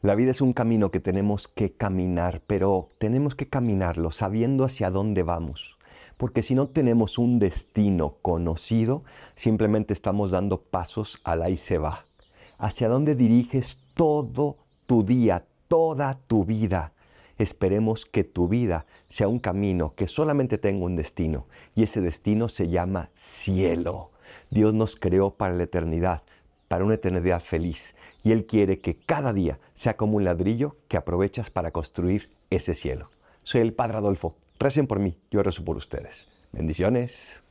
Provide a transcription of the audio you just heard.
La vida es un camino que tenemos que caminar, pero tenemos que caminarlo sabiendo hacia dónde vamos. Porque si no tenemos un destino conocido, simplemente estamos dando pasos al ahí se va. Hacia dónde diriges todo tu día, toda tu vida. Esperemos que tu vida sea un camino que solamente tenga un destino y ese destino se llama cielo. Dios nos creó para la eternidad, para una eternidad feliz y Él quiere que cada día sea como un ladrillo que aprovechas para construir ese cielo. Soy el Padre Adolfo. Recen por mí, yo rezo por ustedes. Bendiciones.